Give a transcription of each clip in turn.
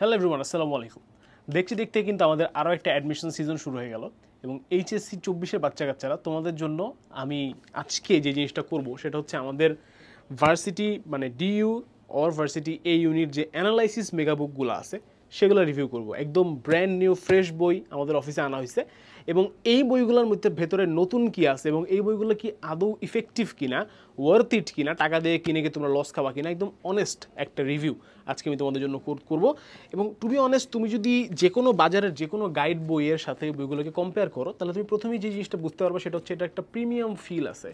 hello everyone আসসালামু আলাইকুম দেখতে দেখতে কিন্তু আমাদের আরও একটা অ্যাডমিশন সিজন শুরু হয়ে গেল এবং এইচএসসি চব্বিশের বাচ্চা কাচ্চারা তোমাদের জন্য আমি আজকে যে জিনিসটা করব সেটা হচ্ছে আমাদের ভার্সিটি মানে ডিইউ অর ভার্সিটি এই ইউনিট যে অ্যানালাইসিস মেগাবুকগুলো আছে সেগুলো রিভিউ করব একদম ব্র্যান্ড নিউ ফ্রেশ বই আমাদের অফিসে আনা হয়েছে এবং এই বইগুলোর মধ্যে ভেতরে নতুন কি আছে এবং এই বইগুলো কি আদৌ ইফেক্টিভ কিনা ওয়ার্থ ইট কিনা টাকা দিয়ে কিনে কি তোমরা লস খাওয়া কিনা একদম অনেস্ট একটা রিভিউ আজকে আমি তোমাদের জন্য করব এবং টু বি অনেস্ট তুমি যদি যে কোনো বাজারের যে কোনো গাইড বইয়ের সাথে বইগুলোকে কম্পেয়ার করো তাহলে তুমি প্রথমেই যে জিনিসটা বুঝতে পারবে সেটা হচ্ছে এটা একটা প্রিমিয়াম ফিল আছে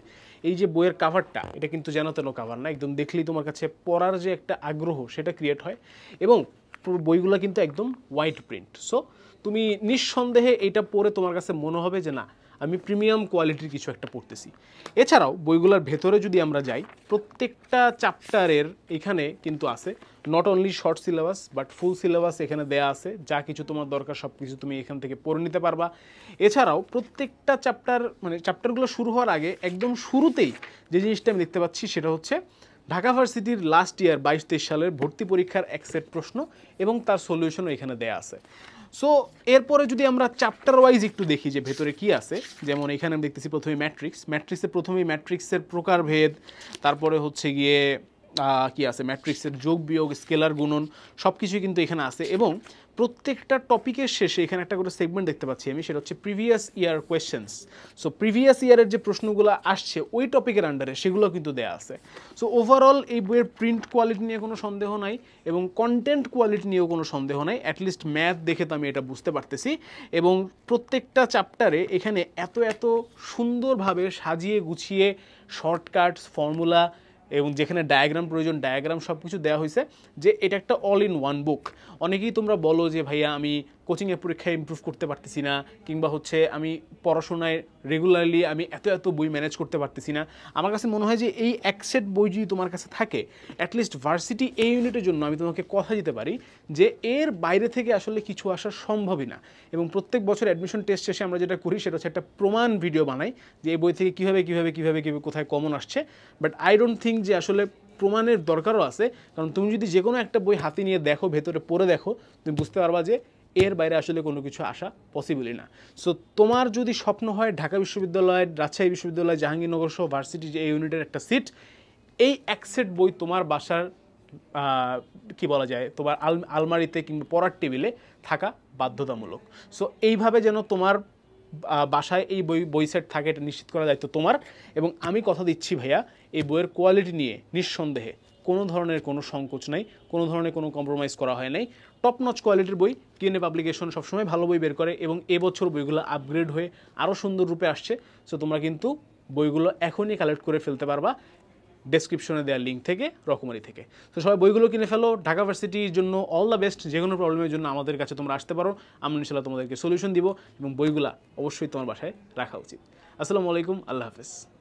এই যে বইয়ের কাভারটা এটা কিন্তু যেন তেন কাভার না একদম দেখলেই তোমার কাছে পড়ার যে একটা আগ্রহ সেটা ক্রিয়েট হয় এবং বইগুলো কিন্তু একদম হোয়াইট প্রিন্ট সো তুমি নিঃসন্দেহে এটা পড়ে তোমার কাছে মনে হবে যে না আমি প্রিমিয়াম কোয়ালিটির কিছু একটা পড়তেছি এছাড়াও বইগুলোর ভেতরে যদি আমরা যাই প্রত্যেকটা চ্যাপ্টারের এখানে কিন্তু আছে not only short syllabus but full syllabus এখানে দেয়া আছে যা কিছু তোমার দরকার সব কিছু তুমি এখান থেকে পড়ে নিতে পারবা এছাড়াও প্রত্যেকটা চ্যাপ্টার মানে চ্যাপ্টারগুলো শুরু হওয়ার আগে একদম শুরুতেই যে জিনিসটা আমি দেখতে পাচ্ছি সেটা হচ্ছে ঢাকা ভার্সিটির লাস্ট ইয়ার বাইশ তেইশ সালের ভর্তি পরীক্ষার এক সেট প্রশ্ন এবং তার সলিউশনও এখানে দেয়া আছে সো এরপরে যদি আমরা চ্যাপ্টার ওয়াইজ একটু দেখি যে ভেতরে কি আছে যেমন এখানে আমি দেখতেছি প্রথমে ম্যাট্রিক্স ম্যাট্রিক্সে প্রথমেই ম্যাট্রিক্সের প্রকারভেদ তারপরে হচ্ছে গিয়ে কি আছে ম্যাট্রিক্সের যোগ বিয়োগ স্কেলার গুণন সব কিছুই কিন্তু এখানে আছে এবং প্রত্যেকটা টপিকের শেষে এখানে একটা করে সেগমেন্ট দেখতে পাচ্ছি আমি সেটা হচ্ছে previous year questions so previous ইয়ারের যে প্রশ্নগুলো আসছে ওই টপিকের আন্ডারে সেগুলো কিন্তু দেয়া আছে সো ওভারঅল এই বইয়ের প্রিন্ট কোয়ালিটি নিয়ে কোনো সন্দেহ নাই এবং কন্টেন্ট কোয়ালিটি নিয়েও কোনো সন্দেহ নাই অ্যাটলিস্ট ম্যাথ দেখে তো আমি এটা বুঝতে পারতেছি এবং প্রত্যেকটা চ্যাপ্টারে এখানে এত এত সুন্দরভাবে সাজিয়ে গুছিয়ে শর্টকাটস ফর্মুলা এবং যেখানে ডায়াগ্রাম প্রয়োজন ডায়াগ্রাম সব কিছু দেওয়া হয়েছে যে এটা একটা অল ইন ওয়ান বুক অনেকেই তোমরা বলো যে ভাইয়া আমি কোচিংয়ের পরীক্ষায় ইম্প্রুভ করতে পারতেছি না কিংবা হচ্ছে আমি পড়াশোনায় রেগুলারলি আমি এত এত বই ম্যানেজ করতে পারতেছি না আমার কাছে মনে হয় যে এই এক সেট বই যদি তোমার কাছে থাকে অ্যাটলিস্ট ভার্সিটি এই ইউনিটের জন্য আমি তোমাকে কথা দিতে পারি যে এর বাইরে থেকে আসলে কিছু আসা সম্ভবই না এবং প্রত্যেক বছর অ্যাডমিশন টেস্ট শেষে আমরা যেটা করি সেটা হচ্ছে একটা প্রমাণ ভিডিও বানাই যে এই বই থেকে কীভাবে কীভাবে কীভাবে কীভাবে কোথায় কমন আসছে বাট আই ডোন্ট থিঙ্ক যে আসলে প্রমাণের দরকারও আছে কারণ তুমি যদি যে কোনো একটা বই হাতে নিয়ে দেখো ভেতরে পড়ে দেখো তুমি বুঝতে পারবা যে এর বাইরে আসলে কোনো কিছু আসা পসিবলই না সো তোমার যদি স্বপ্ন হয় ঢাকা বিশ্ববিদ্যালয় রাজশাহী বিশ্ববিদ্যালয় জাহাঙ্গীরনগর সহ ভার্সিটি যে এই ইউনিটের একটা সিট এই এক সেট বই তোমার বাসার কি বলা যায় তোমার আল আলমারিতে কিংবা পড়ার টেবিলে থাকা বাধ্যতামূলক সো এইভাবে যেন তোমার বাসায় এই বই বই সেট থাকে এটা নিশ্চিত করা দায়িত্ব তোমার এবং আমি কথা দিচ্ছি ভাইয়া এই বইয়ের কোয়ালিটি নিয়ে নিঃসন্দেহে কোনো ধরনের কোনো সংকোচ নাই কোনো ধরনের কোনো কম্প্রোমাইজ করা হয় নাই টপ নচ কোয়ালিটির বই কিনে পাবলিকেশন সবসময় ভালো বই বের করে এবং এবছর বইগুলো আপগ্রেড হয়ে আরও সুন্দর রূপে আসছে সো তোমরা কিন্তু বইগুলো এখনই কালেক্ট করে ফেলতে পারবা ডেসক্রিপশনে দেওয়া লিঙ্ক থেকে রকমারি থেকে তো সবাই বইগুলো কিনে ফেলো ঢাকা ভার্সিটির জন্য অল দ্য বেস্ট যে কোনো প্রবলেমের জন্য আমাদের কাছে তোমরা আসতে পারো আমরা ইনশাল্লাহ তোমাদেরকে সলিউশন দিব এবং বইগুলো অবশ্যই তোমার বাসায় রাখা উচিত আসসালামু আলাইকুম আল্লাহ হাফেজ